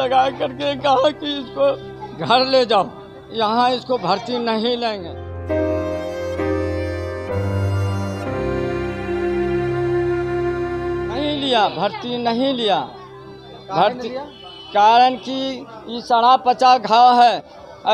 लगा करके कहा कि इसको घर ले जाओ यहाँ इसको भर्ती नहीं लेंगे नहीं लिया भर्ती नहीं लिया भर्ती कारण कि ये सड़ा पचा घाव है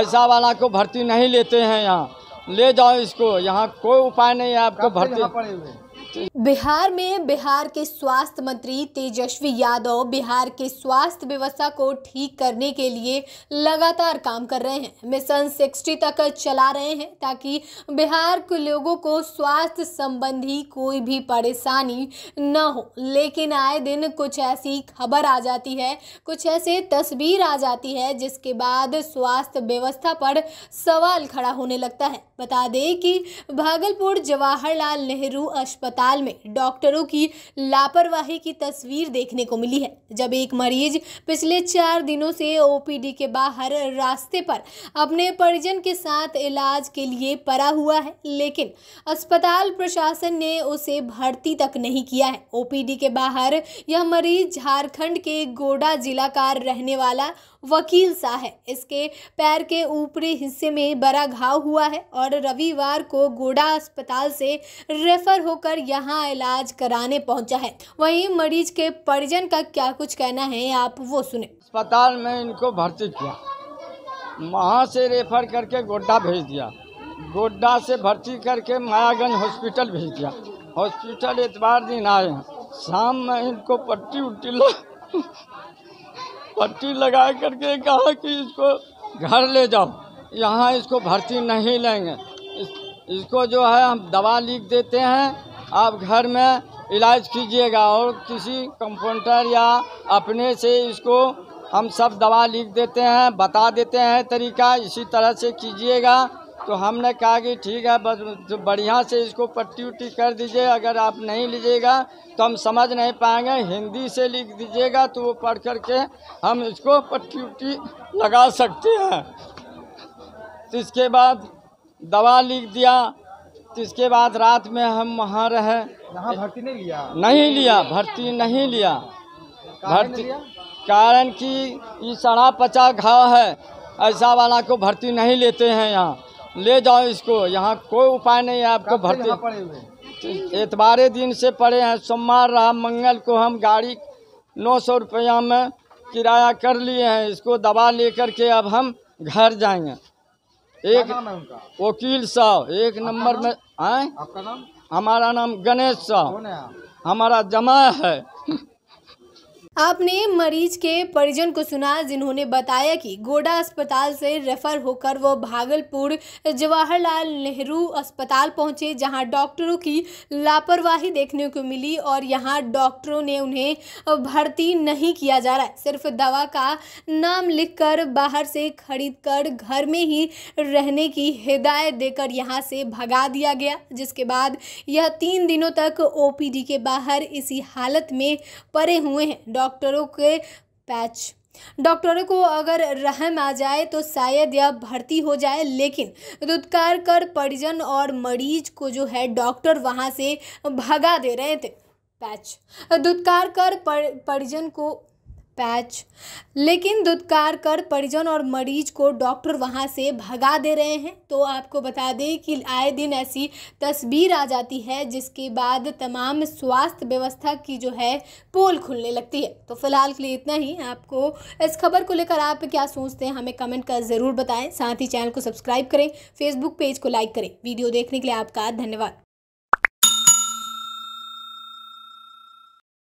ऐसा वाला को भर्ती नहीं लेते हैं यहाँ ले जाओ इसको यहाँ कोई उपाय नहीं है आपको भर्ती बिहार में बिहार के स्वास्थ्य मंत्री तेजस्वी यादव बिहार के स्वास्थ्य व्यवस्था को ठीक करने के लिए लगातार काम कर रहे हैं मिशन सिक्सटी तक चला रहे हैं ताकि बिहार के लोगों को स्वास्थ्य संबंधी कोई भी परेशानी न हो लेकिन आए दिन कुछ ऐसी खबर आ जाती है कुछ ऐसे तस्वीर आ जाती है जिसके बाद स्वास्थ्य व्यवस्था पर सवाल खड़ा होने लगता है बता दें कि भागलपुर जवाहरलाल नेहरू अस्पताल में डॉक्टरों की लापरवाही की तस्वीर देखने को मिली है जब एक मरीज पिछले चार दिनों से ओपीडी के बाहर रास्ते पर अपने परिजन के साथ इलाज के लिए परा हुआ है लेकिन अस्पताल प्रशासन ने उसे भर्ती तक नहीं किया है ओपीडी के बाहर यह मरीज झारखंड के गोडा जिला का रहने वाला वकील सा है इसके पैर के ऊपरी हिस्से में बड़ा घाव हुआ है और रविवार को गोडा अस्पताल से रेफर होकर यहाँ इलाज कराने पहुँचा है वहीं मरीज के परिजन का क्या कुछ कहना है आप वो सुने अस्पताल में इनको भर्ती किया वहाँ से रेफर करके गोड्डा भेज दिया गोड्डा से भर्ती करके मायागंज हॉस्पिटल भेज दिया हॉस्पिटल इतवार दिन आए शाम में इनको पट्टी उट्टी पट्टी लगा करके कहा कि इसको घर ले जाओ यहाँ इसको भर्ती नहीं लेंगे इस, इसको जो है हम दवा लिख देते हैं आप घर में इलाज कीजिएगा और किसी कंपाउंडर या अपने से इसको हम सब दवा लिख देते हैं बता देते हैं तरीका इसी तरह से कीजिएगा तो हमने कहा कि ठीक है बस तो बढ़िया से इसको पट्टी उट्टी कर दीजिए अगर आप नहीं लीजिएगा तो हम समझ नहीं पाएंगे हिंदी से लिख दीजिएगा तो वो पढ़ करके हम इसको पट्टी उट्टी लगा सकते हैं तो इसके बाद दवा लिख दिया तो इसके बाद रात में हम वहाँ रहे भर्ती नहीं लिया नहीं लिया भर्ती नहीं लिया भर्ती कारण कि ये सड़ा पचा घाव है ऐसा वाला को भर्ती नहीं लेते हैं यहाँ ले जाओ इसको यहाँ कोई उपाय नहीं है आपको भर्ती एतवारे तो दिन से पड़े हैं सोमवार रहा मंगल को हम गाड़ी नौ सौ रुपया में किराया कर लिए हैं इसको दवा लेकर के अब हम घर जाएंगे एक वकील साहब एक नंबर में आए आपका नाम हमारा नाम गणेश साहब हमारा जमा है आपने मरीज के परिजन को सुना जिन्होंने बताया कि गोडा अस्पताल से रेफर होकर वो भागलपुर जवाहरलाल नेहरू अस्पताल पहुंचे जहां डॉक्टरों की लापरवाही देखने को मिली और यहां डॉक्टरों ने उन्हें भर्ती नहीं किया जा रहा है सिर्फ दवा का नाम लिखकर बाहर से खरीद कर घर में ही रहने की हिदायत देकर यहाँ से भगा दिया गया जिसके बाद यह तीन दिनों तक ओ के बाहर इसी हालत में परे हुए हैं डॉक्टरों के पैच डॉक्टरों को अगर रहम आ जाए तो शायद यह भर्ती हो जाए लेकिन दुत्कार कर परिजन और मरीज को जो है डॉक्टर वहां से भगा दे रहे थे पैच दुत्कार कर पर, परिजन को पैच लेकिन दुत्कार कर परिजन और मरीज को डॉक्टर वहाँ से भगा दे रहे हैं तो आपको बता दें कि आए दिन ऐसी तस्वीर आ जाती है जिसके बाद तमाम स्वास्थ्य व्यवस्था की जो है पोल खुलने लगती है तो फिलहाल के लिए इतना ही आपको इस खबर को लेकर आप क्या सोचते हैं हमें कमेंट कर ज़रूर बताएं साथ ही चैनल को सब्सक्राइब करें फेसबुक पेज को लाइक करें वीडियो देखने के लिए आपका धन्यवाद